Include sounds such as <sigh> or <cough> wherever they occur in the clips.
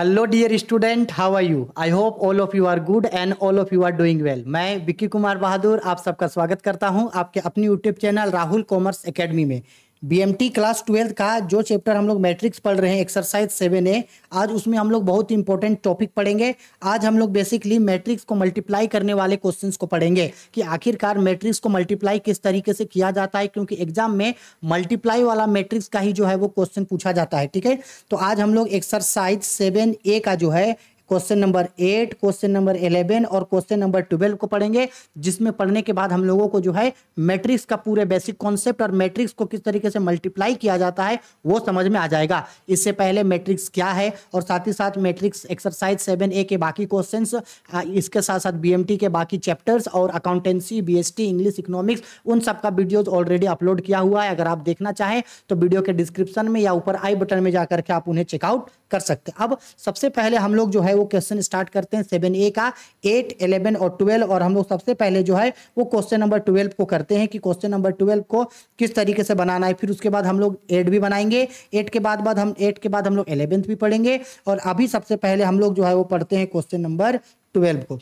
hello dear student how are you I hope all of you are good and all of you are doing well मैं विक्की कुमार बहादुर आप सबका स्वागत करता हूं आपके अपनी YouTube channel Rahul commerce academy में बीएमटी क्लास ट्वेल्थ का जो चैप्टर हम लोग मैट्रिक्स पढ़ रहे हैं एक्सरसाइज सेवन ए आज उसमें हम लोग बहुत इंपॉर्टेंट टॉपिक पढ़ेंगे आज हम लोग बेसिकली मैट्रिक्स को मल्टीप्लाई करने वाले क्वेश्चंस को पढ़ेंगे कि आखिरकार मैट्रिक्स को मल्टीप्लाई किस तरीके से किया जाता है क्योंकि एग्जाम में मल्टीप्लाई वाला मैट्रिक्स का ही जो है वो क्वेश्चन पूछा जाता है ठीक है तो आज हम लोग एक्सरसाइज सेवन ए का जो है question number eight question number eleven और क्वेश्चन नंबर ट्वेल्व को पढ़ेंगे जिसमें पढ़ने के बाद हम लोगों को जो है मैट्रिक्स का पूरे बेसिक कॉन्सेप्ट और मैट्रिक्स को किस तरीके से मल्टीप्लाई किया जाता है वो समझ में आ जाएगा इससे पहले मैट्रिक्स क्या है और साथ ही साथ मैट्रिक्स एक्सरसाइज सेवन ए के बाकी क्वेश्चन इसके साथ साथ बी के बाकी चैप्टर्स और अकाउंटेंसी बी इंग्लिश इकोनॉमिक्स उन सब का वीडियोज ऑलरेडी अपलोड किया हुआ है अगर आप देखना चाहें तो वीडियो के डिस्क्रिप्शन में या ऊपर आई बटन में जाकर के आप उन्हें चेकआउट कर सकते हैं अब सबसे पहले हम लोग जो है वो क्वेश्चन स्टार्ट करते हैं सेवन ए का एट इलेवन और ट्वेल्व और हम लोग सबसे पहले जो है वो क्वेश्चन नंबर ट्वेल्व को करते हैं कि क्वेश्चन नंबर ट्वेल्व को किस तरीके से बनाना है फिर उसके बाद हम लोग एट भी बनाएंगे एट के बाद बाद हम एट के बाद हम लोग एलेवेंथ भी पढ़ेंगे और अभी सबसे पहले हम लोग जो है वो पढ़ते हैं क्वेश्चन नंबर ट्वेल्व को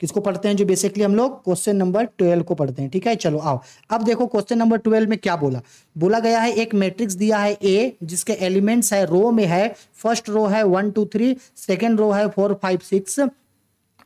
किसको पढ़ते हैं जो बेसिकली हम लोग क्वेश्चन नंबर ट्वेल्व को पढ़ते हैं ठीक है चलो आओ अब देखो क्वेश्चन नंबर ट्वेल्व में क्या बोला बोला गया है एक मैट्रिक्स दिया है ए जिसके एलिमेंट्स है रो में है फर्स्ट रो है one two three second row है फोर फाइव सिक्स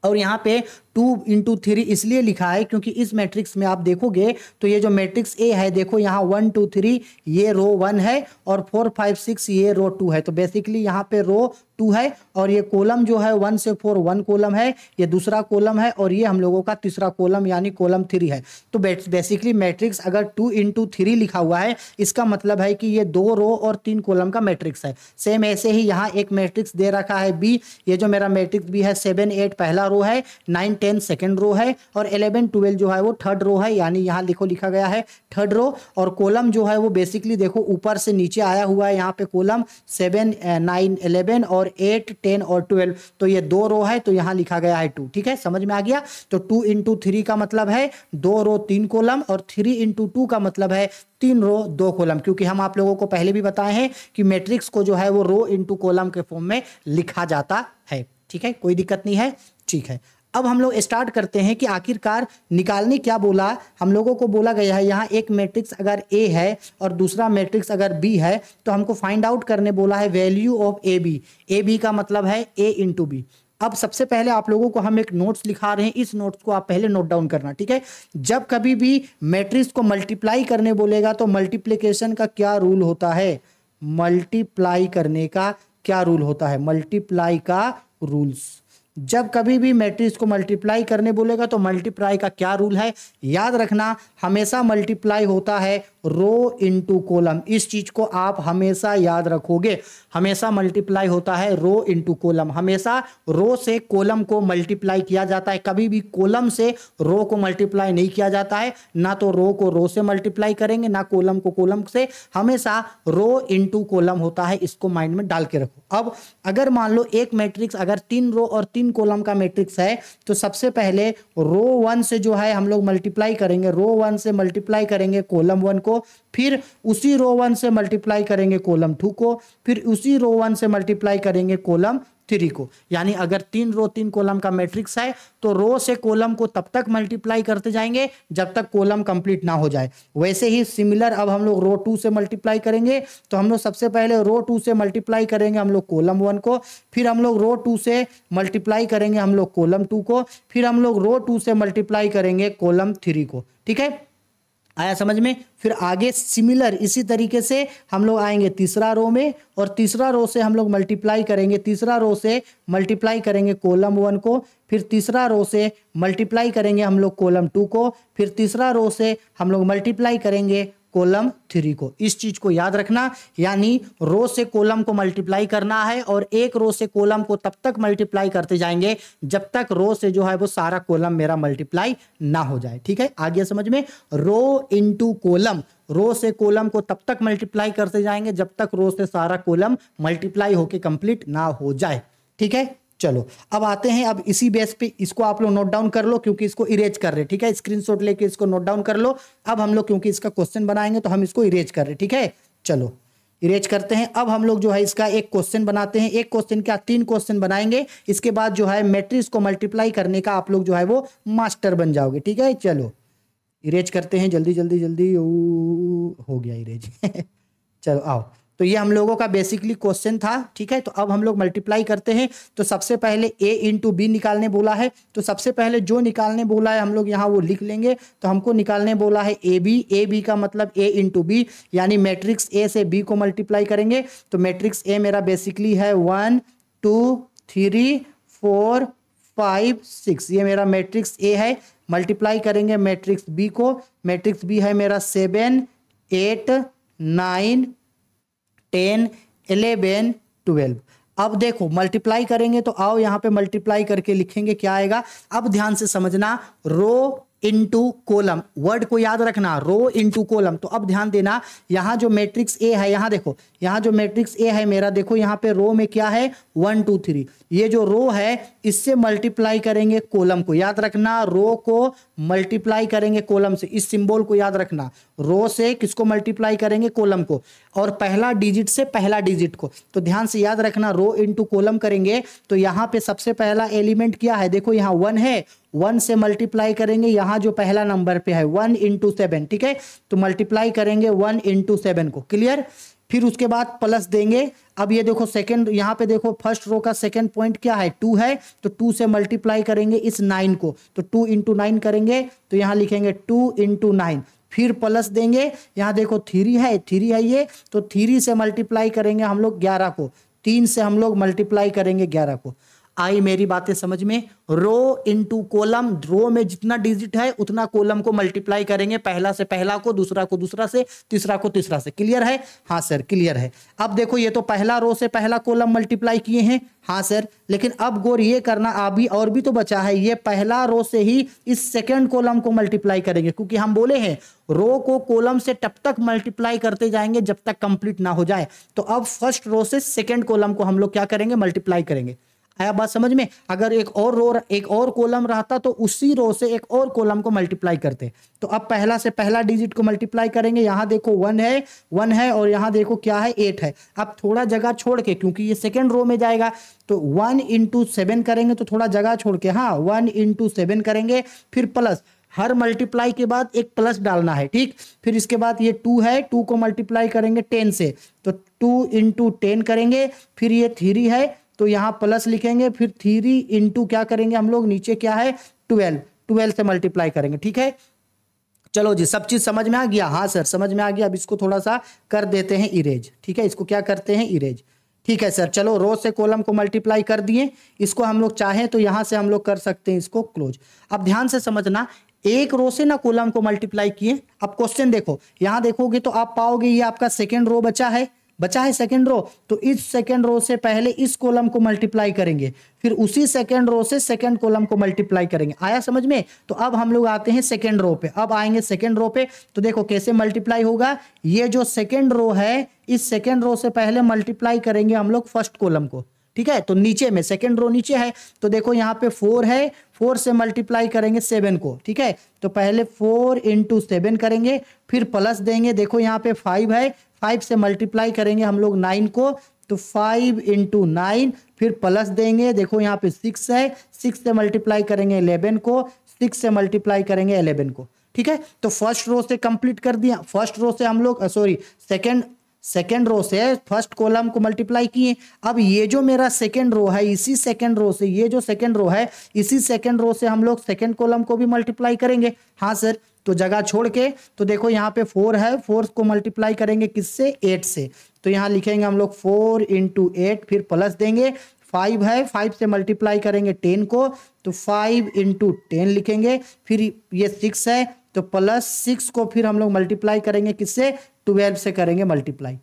और यहाँ पे टू इंटू थ्री इसलिए लिखा है क्योंकि इस मैट्रिक्स में आप देखोगे तो ये जो मैट्रिक्स ए है देखो यहाँ वन टू थ्री ये रो वन है और फोर फाइव सिक्स ये रो टू है तो बेसिकली यहाँ पे रो टू है और ये कॉलम जो है वन से फोर वन कॉलम है ये दूसरा कॉलम है और ये हम लोगों का तीसरा कॉलम यानी कॉलम थ्री है तो बेसिकली मैट्रिक्स अगर टू इंटू थ्री लिखा हुआ है इसका मतलब है कि ये दो रो और तीन कॉलम का मैट्रिक्स है सेम ऐसे ही यहाँ एक मैट्रिक्स दे रखा है बी ये जो मेरा मैट्रिक्स बी है सेवन एट पहला रो है nine ten ten second row है और एलेवन ट्वेल्व जो है वो थर्ड रो है यानी यहाँ देखो लिखा गया है थर्ड रो और कॉलम जो है वो बेसिकली देखो ऊपर से नीचे आया हुआ है यहाँ पे कॉलम सेवन नाइन एलेवन और एट टेन और ट्वेल्व तो ये दो रो है तो यहाँ लिखा गया है टू ठीक है समझ में आ गया तो टू इंटू थ्री का मतलब है दो रो तीन कॉलम और थ्री इंटू टू का मतलब है तीन रो दो कॉलम क्योंकि हम आप लोगों को पहले भी बताए हैं कि मैट्रिक्स को जो है वो रो इंटू कॉलम के फॉर्म में लिखा जाता है ठीक है कोई दिक्कत नहीं है ठीक है अब हम लोग स्टार्ट करते हैं कि आखिरकार निकालने क्या बोला हम लोगों को बोला गया है यहाँ एक मैट्रिक्स अगर ए है और दूसरा मैट्रिक्स अगर बी है तो हमको फाइंड आउट करने बोला है value of A B A B का मतलब है ए इंटू बी अब सबसे पहले आप लोगों को हम एक नोट्स लिखा रहे हैं इस नोट्स को आप पहले नोट डाउन करना ठीक है जब कभी भी मैट्रिक्स को मल्टीप्लाई करने बोलेगा तो मल्टीप्लीकेशन का क्या रूल होता है मल्टीप्लाई करने का क्या रूल होता है मल्टीप्लाई का रूल्स जब कभी भी मैट्रिक्स को मल्टीप्लाई करने बोलेगा तो मल्टीप्लाई का क्या रूल है याद रखना हमेशा मल्टीप्लाई होता है रो इंटू कोलम इस चीज को आप हमेशा याद रखोगे हमेशा मल्टीप्लाई होता है रो इंटू कोलम हमेशा रो से कोलम को मल्टीप्लाई किया जाता है कभी भी कोलम से रो को मल्टीप्लाई नहीं किया जाता है ना तो रो को रो से मल्टीप्लाई करेंगे ना कोलम को कोलम से हमेशा रो इंटू कोलम होता है इसको माइंड में डाल के रखो अब अगर मान लो एक मैट्रिक्स अगर तीन रो और तीन कोलम का मैट्रिक्स है तो सबसे पहले रो वन से जो है हम लोग मल्टीप्लाई करेंगे रो वन से मल्टीप्लाई करेंगे कोलम वन को को फिर उसी रो वन से मल्टीप्लाई करेंगे कॉलम टू को फिर उसी रो वन से मल्टीप्लाई करेंगे कॉलम थ्री को यानी अगर तीन रो तीन कॉलम का मैट्रिक्स है तो रो से कॉलम को तब तक मल्टीप्लाई करते जाएंगे जब तक कॉलम कंप्लीट ना हो जाए वैसे ही सिमिलर अब हम लोग रो टू से मल्टीप्लाई करेंगे तो हम लोग सबसे पहले रो टू से मल्टीप्लाई करेंगे हम लोग कॉलम वन को फिर हम लोग रो टू से मल्टीप्लाई करेंगे हम लोग कॉलम टू को फिर हम लोग रो टू से मल्टीप्लाई करेंगे कॉलम थ्री को ठीक है आया समझ में फिर आगे सिमिलर इसी तरीके से हम लोग आएंगे तीसरा रो में और तीसरा रो से हम लोग मल्टीप्लाई करेंगे तीसरा रो से मल्टीप्लाई करेंगे कॉलम वन को फिर तीसरा रो से मल्टीप्लाई करेंगे हम लोग कॉलम टू को फिर तीसरा रो से हम लोग मल्टीप्लाई करेंगे कोलम थ्री को इस चीज को याद रखना यानी रो से कोलम को मल्टीप्लाई करना है और एक रो से कोलम को तब तक मल्टीप्लाई करते जाएंगे जब तक रो से जो है वो सारा कोलम मेरा मल्टीप्लाई ना हो जाए ठीक है आगे समझ में रो इंटू कोलम रो से कोलम को तब तक मल्टीप्लाई करते जाएंगे जब तक रो से सारा कोलम मल्टीप्लाई होके कंप्लीट ना हो जाए ठीक है चलो अब आते हैं अब इसी बेस पे इसको आप लोग नोट डाउन कर लो क्योंकि इसको इरेज कर रहे ठीक है स्क्रीनशॉट लेके इसको नोट डाउन कर लो अब हम लोग क्योंकि इसका क्वेश्चन बनाएंगे तो हम इसको इरेज कर रहे ठीक है चलो इरेज करते हैं अब हम लोग जो है इसका एक क्वेश्चन बनाते हैं एक क्वेश्चन क्या तीन क्वेश्चन बनाएंगे इसके बाद जो है मैट्रिक्स को मल्टीप्लाई करने का आप लोग जो है वो मास्टर बन जाओगे ठीक है चलो इरेज करते हैं जल्दी जल्दी जल्दी हो गया इरेज <laughs> चलो आओ तो ये हम लोगों का बेसिकली क्वेश्चन था ठीक है तो अब हम लोग मल्टीप्लाई करते हैं तो सबसे पहले ए इंटू बी निकालने बोला है तो सबसे पहले जो निकालने बोला है हम लोग यहाँ वो लिख लेंगे तो हमको निकालने बोला है ए बी ए बी का मतलब ए इंटू बी यानी मैट्रिक्स ए से बी को मल्टीप्लाई करेंगे तो मैट्रिक्स ए मेरा बेसिकली है one two three four five six ये मेरा मैट्रिक्स ए है मल्टीप्लाई करेंगे मैट्रिक्स बी को मैट्रिक्स बी है मेरा seven eight nine ten eleven twelve अब देखो मल्टीप्लाई करेंगे तो आओ यहाँ पे मल्टीप्लाई करके लिखेंगे क्या आएगा अब ध्यान से समझना रो इंटू कोलम वर्ड को याद रखना रो इंटू कोलम तो अब ध्यान देना यहाँ जो मैट्रिक्स ए है यहाँ देखो यहाँ जो मैट्रिक्स ए है मेरा देखो यहाँ पे रो में क्या है वन टू थ्री ये जो रो है इससे मल्टीप्लाई करेंगे कोलम को याद रखना रो को मल्टीप्लाई करेंगे कोलम से इस सिंबल को याद रखना रो से किसको मल्टीप्लाई करेंगे कोलम को और पहला डिजिट से पहला डिजिट को तो ध्यान से याद रखना रो इंटू कोलम करेंगे तो यहाँ पे सबसे पहला एलिमेंट क्या है देखो यहाँ वन है वन से मल्टीप्लाई करेंगे यहाँ जो पहला नंबर पे है वन इंटू सेवन ठीक है तो मल्टीप्लाई करेंगे वन इंटू सेवन को क्लियर फिर उसके बाद प्लस देंगे अब ये देखो सेकंड यहाँ पे देखो फर्स्ट रो का सेकंड पॉइंट क्या है टू है तो टू से मल्टीप्लाई करेंगे इस नाइन को तो टू इंटू नाइन करेंगे तो यहाँ लिखेंगे टू इंटू नाइन फिर प्लस देंगे यहाँ देखो थ्री है थ्री है ये तो थ्री से मल्टीप्लाई करेंगे हम लोग ग्यारह को तीन से हम लोग मल्टीप्लाई करेंगे ग्यारह को आई मेरी बातें समझ में रो टू कोलम रो में जितना डिजिट है उतना कोलम को मल्टीप्लाई करेंगे पहला से पहला को दूसरा को दूसरा से तीसरा को तीसरा से क्लियर है हाँ सर क्लियर है अब देखो ये तो पहला रो से पहला कोलम मल्टीप्लाई किए हैं हाँ सर लेकिन अब गोर ये करना अभी और भी तो बचा है ये पहला रो से ही इस सेकेंड कोलम को मल्टीप्लाई करेंगे क्योंकि हम बोले हैं रो को कोलम से तब तक मल्टीप्लाई करते जाएंगे जब तक कंप्लीट ना हो जाए तो अब फर्स्ट रो से सेकेंड कोलम को हम लोग क्या करेंगे मल्टीप्लाई करेंगे आया बात समझ में अगर एक और रो एक और कॉलम रहता तो उसी रो से एक और कॉलम को मल्टीप्लाई करते तो अब पहला से पहला डिजिट को मल्टीप्लाई करेंगे यहाँ देखो वन है वन है और यहाँ देखो क्या है एट है अब थोड़ा जगह छोड़ के क्योंकि ये सेकेंड रो में जाएगा तो वन इंटू सेवन करेंगे तो थोड़ा जगह छोड़ के हाँ वन इंटू सेवन करेंगे फिर प्लस हर मल्टीप्लाई के बाद एक प्लस डालना है ठीक फिर इसके बाद ये टू है टू को मल्टीप्लाई करेंगे टेन से तो टू इंटू टेन करेंगे फिर ये थ्री है तो यहाँ प्लस लिखेंगे फिर थ्री इंटू क्या करेंगे हम लोग नीचे क्या है ट्वेल्व ट्वेल्व से मल्टीप्लाई करेंगे ठीक है चलो जी सब चीज समझ में आ गया हाँ सर समझ में आ गया अब इसको थोड़ा सा कर देते हैं इरेज ठीक है इसको क्या करते हैं इरेज ठीक है सर चलो रो से कॉलम को मल्टीप्लाई कर दिए इसको हम लोग चाहें तो यहाँ से हम लोग कर सकते हैं इसको क्लोज अब ध्यान से समझना एक रो से ना कॉलम को मल्टीप्लाई किए अब क्वेश्चन देखो यहाँ देखोगे तो आप पाओगे ये आपका सेकेंड रो बचा है बचा है सेकेंड रो तो इस सेकेंड रो से पहले इस कॉलम को मल्टीप्लाई करेंगे फिर उसी सेकेंड रो से सेकेंड कॉलम को मल्टीप्लाई करेंगे आया समझ में तो अब हम लोग आते हैं सेकेंड रो पे अब आएंगे सेकेंड रो पे तो देखो कैसे मल्टीप्लाई होगा ये जो सेकेंड रो है इस सेकेंड रो से पहले मल्टीप्लाई करेंगे हम लोग फर्स्ट कॉलम को ठीक है तो नीचे में सेकेंड रो नीचे है तो देखो यहाँ पे फोर है फोर से मल्टीप्लाई करेंगे सेवन को ठीक है तो पहले फोर इंटू सेवन करेंगे फिर प्लस देंगे देखो यहाँ पे फाइव है फाइव से मल्टीप्लाई करेंगे हम लोग नाइन को तो फाइव इंटू नाइन फिर प्लस देंगे देखो यहाँ पे सिक्स है सिक्स से मल्टीप्लाई करेंगे इलेवन को सिक्स से मल्टीप्लाई करेंगे एलेवन को ठीक है तो फर्स्ट रो से कंप्लीट कर दिया फर्स्ट रो से हम लोग sorry uh, second second row से फर्स्ट कॉलम को मल्टीप्लाई किए अब ये जो मेरा सेकेंड रो है इसी सेकेंड रो से ये जो सेकेंड रो है इसी सेकेंड रो से हम लोग सेकेंड कॉलम को भी मल्टीप्लाई करेंगे हाँ सर तो जगह छोड़ के तो देखो यहाँ पे फोर है फोर को मल्टीप्लाई करेंगे किससे एट से तो यहाँ लिखेंगे हम लोग फोर इंटू एट फिर प्लस देंगे फाइव है फाइव से मल्टीप्लाई करेंगे टेन को तो फाइव इंटू टेन लिखेंगे फिर ये सिक्स है तो प्लस सिक्स को फिर हम लोग मल्टीप्लाई करेंगे किससे ट्वेल्व से करेंगे मल्टीप्लाई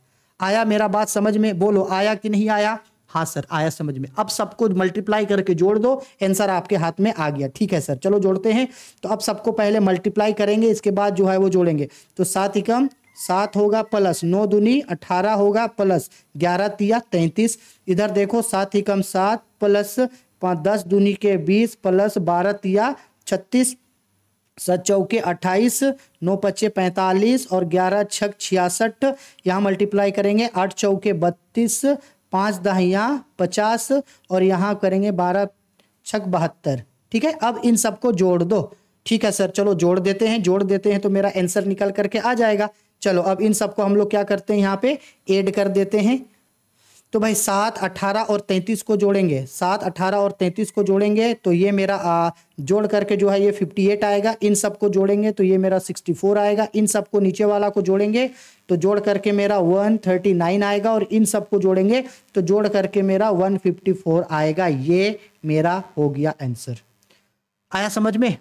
आया मेरा बात समझ में बोलो आया कि नहीं आया हाँ सर आया समझ में अब सबको मल्टीप्लाई करके जोड़ दो आंसर आपके हाथ में आ गया ठीक है सर चलो जोड़ते हैं तो अब सबको पहले मल्टीप्लाई करेंगे इसके बाद जो है वो जोड़ेंगे तो सात इकम सात होगा प्लस नौ दुनी अठारह होगा प्लस ग्यारह तिया तैंतीस इधर देखो सात ही सात प्लस दस दुनी के बीस प्लस बारह तिया छत्तीस सत चौके अट्ठाईस नौ पच्चे पैंतालीस और ग्यारह छक छियासठ यहाँ मल्टीप्लाई करेंगे आठ चौके बत्तीस पाँच दह पचास और यहाँ करेंगे बारह छक बहत्तर ठीक है अब इन सबको जोड़ दो ठीक है सर चलो जोड़ देते हैं जोड़ देते हैं तो मेरा आंसर निकल करके आ जाएगा चलो अब इन सबको हम लोग क्या करते हैं यहाँ पे ऐड कर देते हैं तो भाई सात अठारह और तैंतीस को जोड़ेंगे सात अठारह और तैंतीस को जोड़ेंगे तो ये मेरा आ, जोड़ करके जो है ये फिफ्टी एट आएगा इन सब को जोड़ेंगे तो ये मेरा सिक्सटी फोर आएगा इन सब को नीचे वाला को जोड़ेंगे तो जोड़ करके मेरा वन थर्टी नाइन आएगा और इन सब को जोड़ेंगे तो जोड़ करके मेरा वन फिफ्टी फोर आएगा ये मेरा हो गया आंसर आया समझ में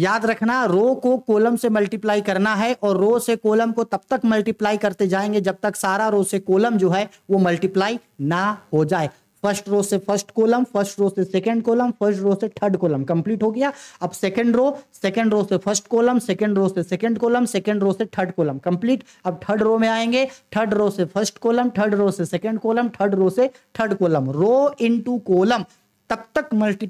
याद रखना रो को कोलम से मल्टीप्लाई करना है और रो से कोलम को तब तक मल्टीप्लाई करते जाएंगे जब तक सारा रो से कोलम जो है वो मल्टीप्लाई ना हो जाए फर्स्ट रो से फर्स्ट कॉलम फर्स्ट रो से सेकंड कॉलम फर्स्ट रो से थर्ड कॉलम कंप्लीट हो गया अब सेकंड रो सेकंड रो से फर्स्ट कॉलम सेकंड रो से सेकंड कॉलम सेकंड रो से थर्ड कॉलम कंप्लीट अब थर्ड रो में आएंगे थर्ड रो से फर्स्ट कॉलम थर्ड रो से सेकंड कॉलम थर्ड रो से third column row into column तब तक मल्टी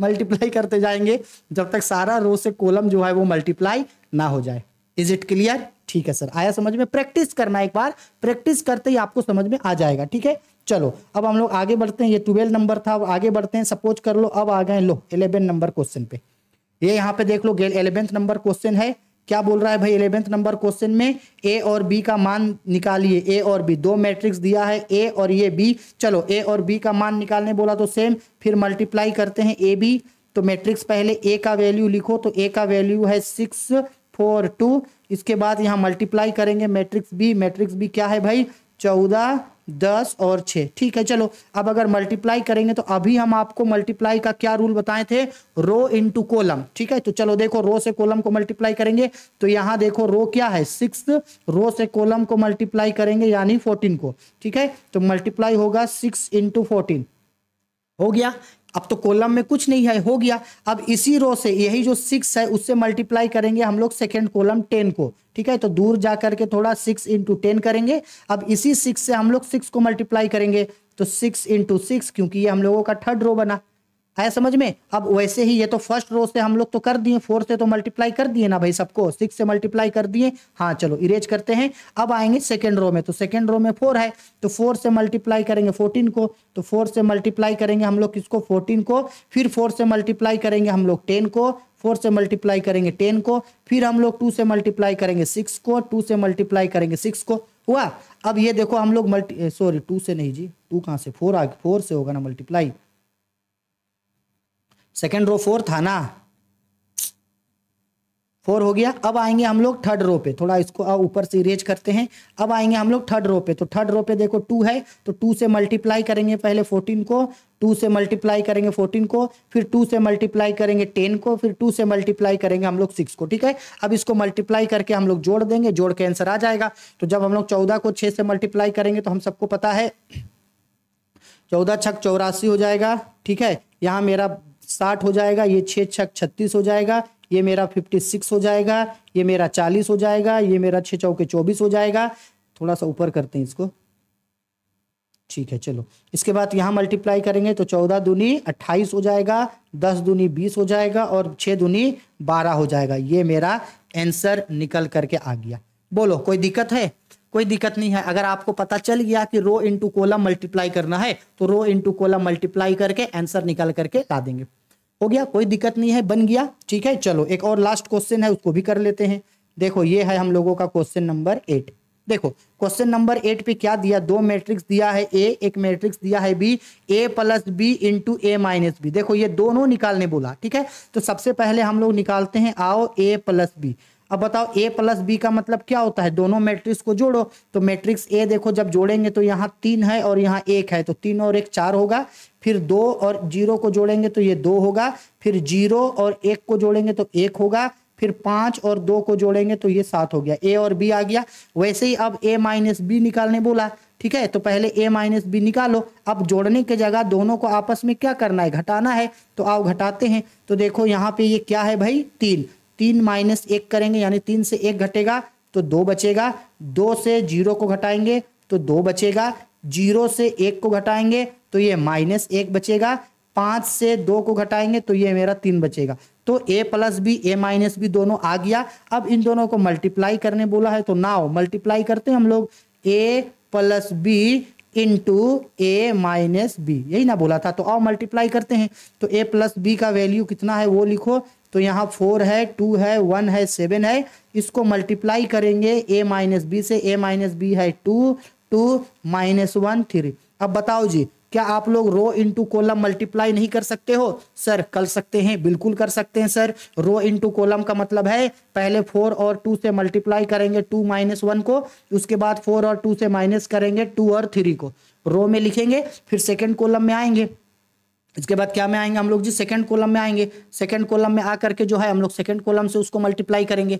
मल्टीप्लाई करते जाएंगे जब तक सारा रो से कॉलम जो है वो मल्टीप्लाई ना हो जाए इज इट क्लियर ठीक है सर आया समझ में प्रैक्टिस करना एक बार प्रैक्टिस करते ही आपको समझ में आ जाएगा ठीक है चलो अब हम लोग आगे बढ़ते हैं ये ट्वेल्व नंबर था अब आगे बढ़ते हैं सपोज कर लो अब आ गए लो इलेवन नंबर क्वेश्चन पे ये यहाँ पे देख लो इलेवेंथ नंबर क्वेश्चन है क्या बोल रहा है भाई इलेवेंथ नंबर क्वेश्चन में ए और बी का मान निकालिए ए और बी दो मैट्रिक्स दिया है ए और ये बी चलो ए और बी का मान निकालने बोला तो सेम फिर मल्टीप्लाई करते हैं ए बी तो मैट्रिक्स पहले ए का वैल्यू लिखो तो ए का वैल्यू है सिक्स फोर टू इसके बाद यहाँ मल्टीप्लाई करेंगे मैट्रिक्स बी मैट्रिक्स बी क्या है भाई चौदह दस और छ ठीक है चलो अब अगर मल्टीप्लाई करेंगे तो अभी हम आपको मल्टीप्लाई का क्या रूल बताए थे रो टू कोलम ठीक है तो चलो देखो रो से कोलम को मल्टीप्लाई करेंगे तो यहां देखो रो क्या है सिक्स रो से कोलम को मल्टीप्लाई करेंगे यानी फोर्टीन को ठीक है तो मल्टीप्लाई होगा सिक्स इंटू फोर्टीन हो गया अब तो कॉलम में कुछ नहीं है हो गया अब इसी रो से यही जो सिक्स है उससे मल्टीप्लाई करेंगे हम लोग सेकेंड कॉलम टेन को ठीक है तो दूर जा करके थोड़ा सिक्स इंटू टेन करेंगे अब इसी सिक्स से हम लोग सिक्स को मल्टीप्लाई करेंगे तो सिक्स इंटू सिक्स क्योंकि ये हम लोगों का थर्ड रो बना आया समझ में अब वैसे ही ये तो फर्स्ट रो से हम लोग तो कर दिए फोर से तो मल्टीप्लाई कर दिए ना भाई सबको सिक्स से मल्टीप्लाई कर दिए हाँ चलो इरेज करते हैं अब आएंगे सेकेंड रो में तो सेकेंड रो में फोर है तो फोर से मल्टीप्लाई करेंगे फोर्टीन को तो फोर से मल्टीप्लाई करेंगे हम लोग किसको फोर्टीन को फिर फोर से मल्टीप्लाई करेंगे हम लोग टेन को फोर से मल्टीप्लाई करेंगे टेन को फिर हम लोग टू से मल्टीप्लाई करेंगे सिक्स को टू से मल्टीप्लाई करेंगे सिक्स को हुआ अब ये देखो हम लोग मल्टी सॉरी टू से नहीं जी टू कहाँ से फोर आ फोर से होगा ना मल्टीप्लाई सेकेंड रो फोर था ना फोर हो गया अब आएंगे हम लोग थर्ड रो पे थोड़ा इसको ऊपर से इरेज करते हैं अब आएंगे हम लोग थर्ड रो पे तो थर्ड रो पे देखो टू है तो टू से मल्टीप्लाई करेंगे पहले फोर्टीन को टू से मल्टीप्लाई करेंगे फोर्टीन को फिर टू से मल्टीप्लाई करेंगे टेन को फिर टू से मल्टीप्लाई करेंगे हम लोग सिक्स को ठीक है अब इसको मल्टीप्लाई करके हम लोग जोड़ देंगे जोड़ के आंसर आ जाएगा तो जब हम लोग चौदह को छह से मल्टीप्लाई करेंगे तो हम सबको पता है चौदह छक चौरासी हो जाएगा ठीक है यहाँ मेरा साठ हो जाएगा ये छः छक छत्तीस हो जाएगा ये मेरा फिफ्टी सिक्स हो जाएगा ये मेरा चालीस हो जाएगा ये मेरा छः चौके चौबीस हो जाएगा थोड़ा सा ऊपर करते हैं इसको ठीक है चलो इसके बाद यहाँ मल्टीप्लाई करेंगे तो चौदह दूनी अट्ठाईस हो जाएगा दस दूनी बीस हो जाएगा और छः दूनी बारह हो जाएगा ये मेरा आंसर निकल करके आ गया बोलो कोई दिक्कत है कोई दिक्कत नहीं है अगर आपको पता चल गया कि रो इंटू कोलम मल्टीप्लाई करना है तो रो इंटू कोलम मल्टीप्लाई करके आंसर निकाल करके ला देंगे हो गया कोई दिक्कत नहीं है बन गया ठीक है चलो एक और लास्ट क्वेश्चन है उसको भी कर लेते हैं देखो ये है हम लोगों का क्वेश्चन नंबर एट देखो क्वेश्चन नंबर एट पे क्या दिया दो मैट्रिक्स दिया है ए एक मैट्रिक्स दिया है B A plus B into A minus B देखो ये दोनों निकालने बोला ठीक है तो सबसे पहले हम लोग निकालते हैं आओ ए प्लस बी अब बताओ ए प्लस बी का मतलब क्या होता है दोनों मैट्रिक्स को जोड़ो तो मैट्रिक्स ए देखो जब जोड़ेंगे तो यहाँ तीन है और यहाँ एक है तो तीन और एक चार होगा फिर दो और जीरो को जोड़ेंगे तो ये दो होगा फिर जीरो और एक को जोड़ेंगे तो एक होगा फिर पांच और दो को जोड़ेंगे तो ये सात हो गया ए और बी आ गया वैसे ही अब ए माइनस बी निकालने बोला ठीक है तो पहले ए माइनस बी निकालो अब जोड़ने की जगह दोनों को आपस में क्या करना है घटाना है तो आओ घटाते हैं तो देखो यहाँ पे ये क्या है भाई तीन तीन माइनस एक करेंगे यानी तीन से एक घटेगा तो दो बचेगा दो से जीरो को घटाएंगे तो दो बचेगा जीरो से एक को घटाएंगे तो ये माइनस एक बचेगा पांच से दो को घटाएंगे तो ये मेरा तीन बचेगा तो A plus B A minus B दोनों आ गया अब इन दोनों को मल्टीप्लाई करने बोला है तो हो मल्टीप्लाई करते हैं हम लोग A plus B into A minus B यही ना बोला था तो और मल्टीप्लाई करते हैं तो ए प्लस बी का वैल्यू कितना है वो लिखो तो यहाँ फोर है टू है वन है सेवन है इसको मल्टीप्लाई करेंगे ए माइनस बी से ए माइनस बी है two two minus one three अब बताओ जी क्या आप लोग रो इंटू कोलम मल्टीप्लाई नहीं कर सकते हो सर कर सकते हैं बिल्कुल कर सकते हैं सर रो इंटू कोलम का मतलब है पहले फोर और टू से मल्टीप्लाई करेंगे टू माइनस वन को उसके बाद फोर और टू से माइनस करेंगे टू और थ्री को रो में लिखेंगे फिर सेकेंड कॉलम में आएंगे इसके बाद क्या में आएंगे हम लोग जी सेकंड कॉलम में आएंगे सेकंड कॉलम में आकर के जो है हम लोग सेकंड कॉलम से उसको मल्टीप्लाई करेंगे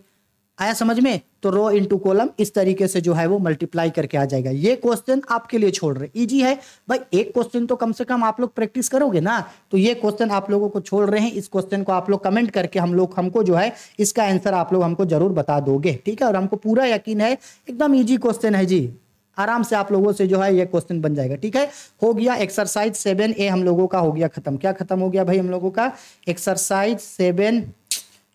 आया समझ में तो रो टू कॉलम इस तरीके से जो है वो मल्टीप्लाई करके आ जाएगा ये क्वेश्चन आपके लिए छोड़ रहे इजी है भाई एक क्वेश्चन तो कम से कम आप लोग प्रैक्टिस करोगे ना तो ये क्वेश्चन आप लोगों को छोड़ रहे हैं इस क्वेश्चन को आप लोग कमेंट करके हम लोग हमको जो है इसका आंसर आप लोग हमको जरूर बता दोगे ठीक है और हमको पूरा यकीन है एकदम ईजी क्वेश्चन है जी आराम से आप लोगों से जो है ये क्वेश्चन बन जाएगा ठीक है हो गया एक्सरसाइज सेवन ए हम लोगों का हो गया खत्म क्या खत्म हो गया भाई हम लोगों का exercise seven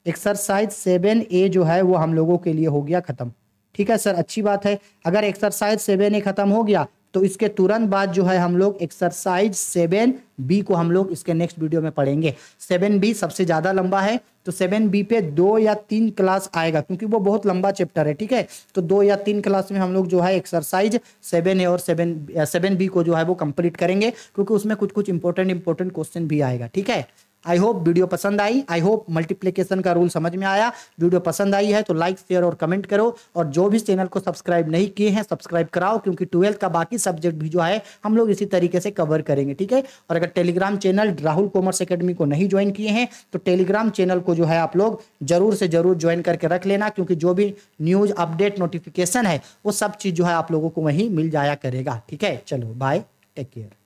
exercise seven A जो है वो हम लोगों के लिए हो गया खत्म ठीक है सर अच्छी बात है अगर एक्सरसाइज सेवन ए खत्म हो गया तो इसके तुरंत बाद जो है हम लोग एक्सरसाइज सेवन बी को हम लोग इसके नेक्स्ट वीडियो में पढ़ेंगे सेवन बी सबसे ज़्यादा लंबा है तो सेवन बी पे दो या तीन क्लास आएगा क्योंकि वो बहुत लंबा चैप्टर है ठीक है तो दो या तीन क्लास में हम लोग जो है एक्सरसाइज सेवन ए और सेवन सेवन बी को जो है वो कंप्लीट करेंगे क्योंकि उसमें कुछ कुछ इंपॉर्टेंट इंपॉर्टेंट क्वेश्चन भी आएगा ठीक है आई होप वीडियो पसंद आई आई होप मल्टीप्लीकेशन का रूल समझ में आया वीडियो पसंद आई है तो लाइक शेयर और कमेंट करो और जो भी चैनल को सब्सक्राइब नहीं किए हैं सब्सक्राइब कराओ क्योंकि ट्वेल्थ का बाकी सब्जेक्ट भी जो है हम लोग इसी तरीके से कवर करेंगे ठीक है और अगर Telegram channel Rahul commerce academy को नहीं ज्वाइन किए हैं तो टेलीग्राम चैनल को जो है आप लोग जरूर से जरूर ज्वाइन करके रख लेना क्योंकि जो भी न्यूज अपडेट नोटिफिकेशन है वो सब चीज़ जो है आप लोगों को वहीं मिल जाया करेगा ठीक है चलो बाय टेक केयर